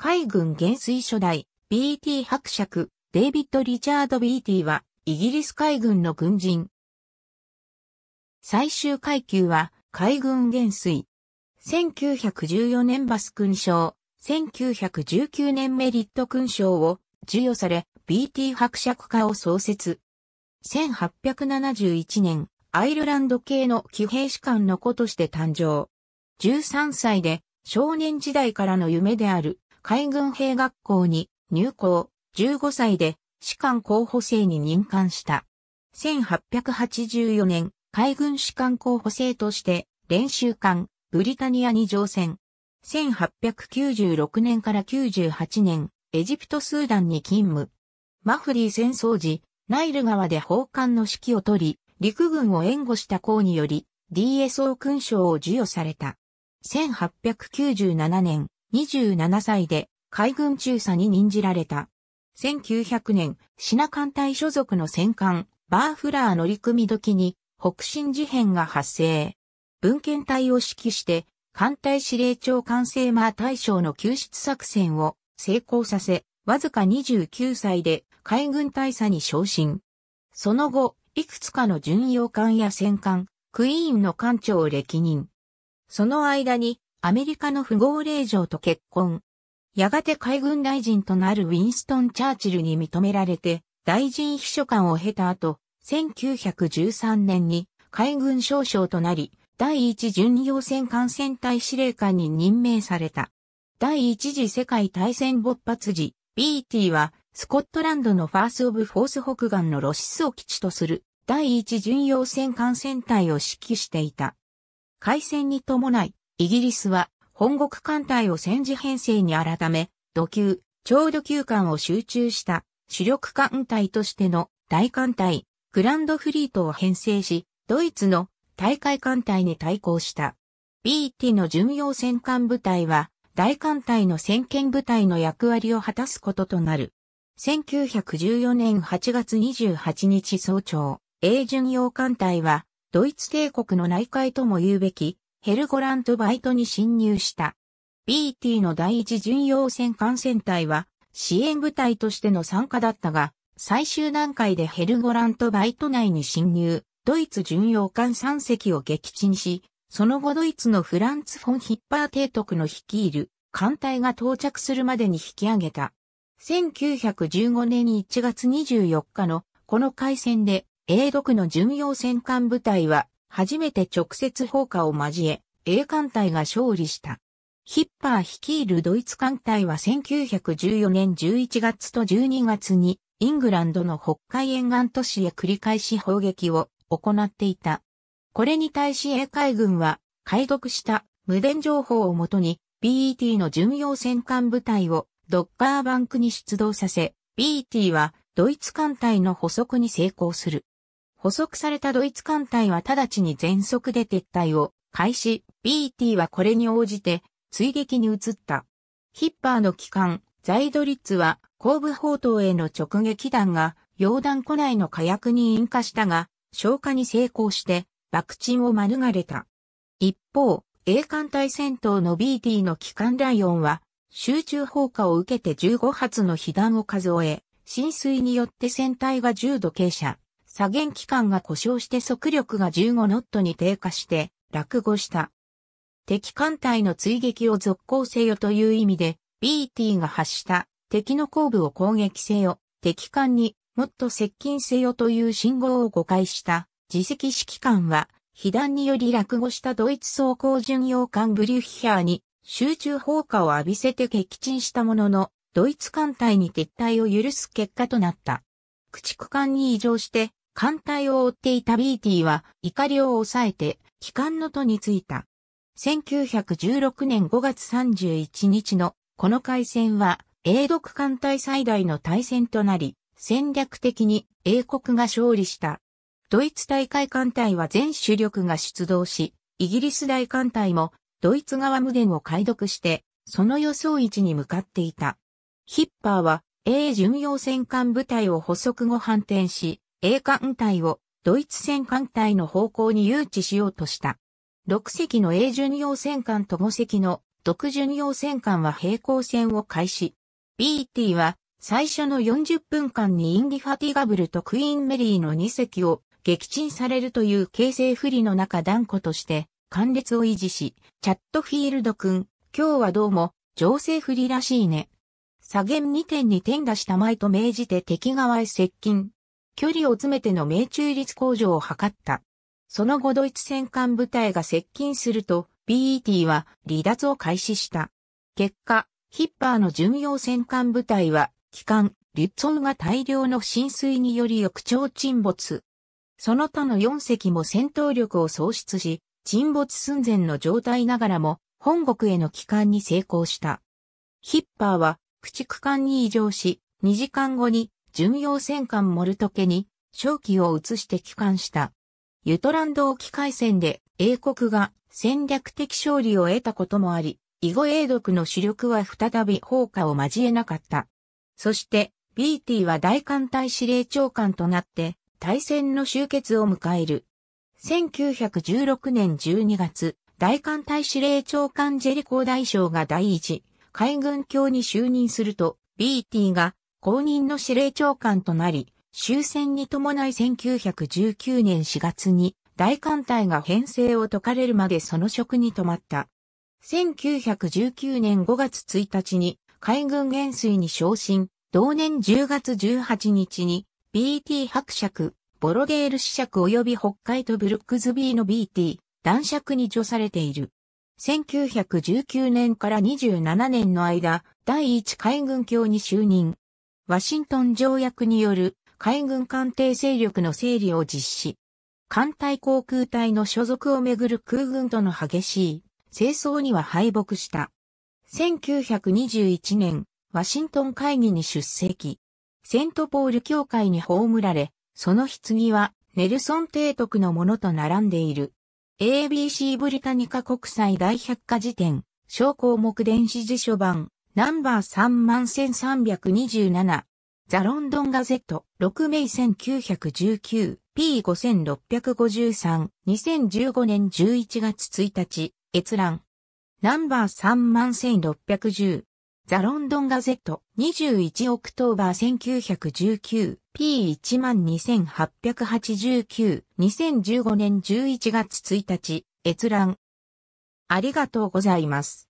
海軍元帥初代、BT 伯爵、デイビッド・リチャード・ BT は、イギリス海軍の軍人。最終階級は、海軍元帥。1914年バス勲章、1919年メリット勲章を授与され、BT 伯爵家を創設。1871年、アイルランド系の騎兵士官の子として誕生。13歳で少年時代からの夢である海軍兵学校に入校、15歳で士官候補生に任官した。1884年、海軍士官候補生として練習艦、ブリタニアに乗船。1896年から98年、エジプトスーダンに勤務。マフリー戦争時、ナイル川で砲艦の指揮を取り、陸軍を援護した功により、DSO 勲章を授与された。1897年、27歳で海軍中佐に任じられた。1900年、シナ艦隊所属の戦艦、バーフラー乗組時に北進事変が発生。文献隊を指揮して、艦隊司令長官セーマー大将の救出作戦を成功させ、わずか29歳で海軍大佐に昇進。その後、いくつかの巡洋艦や戦艦、クイーンの艦長を歴任。その間にアメリカの富豪令嬢と結婚。やがて海軍大臣となるウィンストン・チャーチルに認められて、大臣秘書官を経た後、1913年に海軍少将となり、第一巡洋戦艦船隊司令官に任命された。第一次世界大戦勃発時、BT はスコットランドのファース・オブ・フォース北岸のロシスを基地とする第一巡洋戦艦船隊を指揮していた。海戦に伴い、イギリスは本国艦隊を戦時編成に改め、土級、超土級艦を集中した主力艦隊としての大艦隊、グランドフリートを編成し、ドイツの大海艦隊に対抗した。BT の巡洋戦艦部隊は、大艦隊の先遣部隊の役割を果たすこととなる。1914年8月28日早朝、英巡洋艦隊は、ドイツ帝国の内海とも言うべき、ヘルゴラントバイトに侵入した。BT の第一巡洋戦艦船隊は支援部隊としての参加だったが、最終段階でヘルゴラントバイト内に侵入、ドイツ巡洋艦3隻を撃沈し、その後ドイツのフランツ・フォン・ヒッパー提督の率いる艦隊が到着するまでに引き上げた。1915年1月24日のこの海戦で、英独の巡洋戦艦部隊は初めて直接砲火を交え、英艦隊が勝利した。ヒッパー率いるドイツ艦隊は1914年11月と12月にイングランドの北海沿岸都市へ繰り返し砲撃を行っていた。これに対し英海軍は解読した無電情報をもとに BET の巡洋戦艦部隊をドッカーバンクに出動させ、BET はドイツ艦隊の捕捉に成功する。捕捉されたドイツ艦隊は直ちに全速で撤退を開始、BT はこれに応じて追撃に移った。ヒッパーの機関、ザイドリッツは後部砲塔への直撃弾が溶弾庫内の火薬に引火したが、消火に成功して爆沈を免れた。一方、英艦隊戦闘の BT の機関ライオンは、集中砲火を受けて15発の被弾を数え、浸水によって船体が重度傾斜。左舷機関が故障して速力が15ノットに低下して落語した。敵艦隊の追撃を続行せよという意味で、BT が発した敵の後部を攻撃せよ、敵艦にもっと接近せよという信号を誤解した自責指揮官は、被弾により落語したドイツ装甲巡洋艦ブリュッヒャーに集中砲火を浴びせて撃沈したものの、ドイツ艦隊に撤退を許す結果となった。駆逐艦に異常して艦隊を追っていたビーティーは怒りを抑えて帰還の途についた。1916年5月31日のこの海戦は英独艦隊最大の対戦となり、戦略的に英国が勝利した。ドイツ大会艦隊は全主力が出動し、イギリス大艦隊もドイツ側無電を解読して、その予想位置に向かっていた。ヒッパーは、英巡洋戦艦部隊を補足後反転し、A 艦隊をドイツ戦艦隊の方向に誘致しようとした。6隻の A 巡洋戦艦と5隻の独巡洋戦艦は平行線を開始。BT は最初の40分間にインディファティガブルとクイーンメリーの2隻を撃沈されるという形勢不利の中断固として艦列を維持し、チャットフィールド君、今日はどうも情勢不利らしいね。左舷2点に点出した前と命じて敵側へ接近。距離を詰めての命中率向上を図った。その後ドイツ戦艦部隊が接近すると、BET は離脱を開始した。結果、ヒッパーの巡洋戦艦部隊は、機関、リュッツォンが大量の浸水により翌朝沈没。その他の4隻も戦闘力を喪失し、沈没寸前の状態ながらも、本国への帰還に成功した。ヒッパーは、駆逐艦に移常し、2時間後に巡洋戦艦モルトケに、正機を移して帰還した。ユトランド沖海戦で英国が戦略的勝利を得たこともあり、囲碁英独の主力は再び砲火を交えなかった。そして、BT は大艦隊司令長官となって、大戦の終結を迎える。1916年12月、大艦隊司令長官ジェリコー大将が第一、海軍卿に就任すると、BT が公認の司令長官となり、終戦に伴い1919年4月に大艦隊が編成を解かれるまでその職に止まった。1919年5月1日に海軍元帥に昇進、同年10月18日に BT 伯爵、ボロデール子爵及び北海とブルックズビーの BT、男爵に除されている。1919年から27年の間、第一海軍卿に就任。ワシントン条約による海軍艦艇勢力の整理を実施。艦隊航空隊の所属をめぐる空軍との激しい清掃には敗北した。1921年、ワシントン会議に出席。セントポール教会に葬られ、その棺はネルソン提督のものと並んでいる。ABC ブリタニカ国際大百科事典、小項目電子辞書版、ナンバー31327。ザ・ロンドン・ガゼット、6名1919、P5653、2015年11月1日、閲覧。ナンバー31610。ザ・ロンドン・ガゼット、21オクトーバー1919、P12889、2015年11月1日、閲覧。ありがとうございます。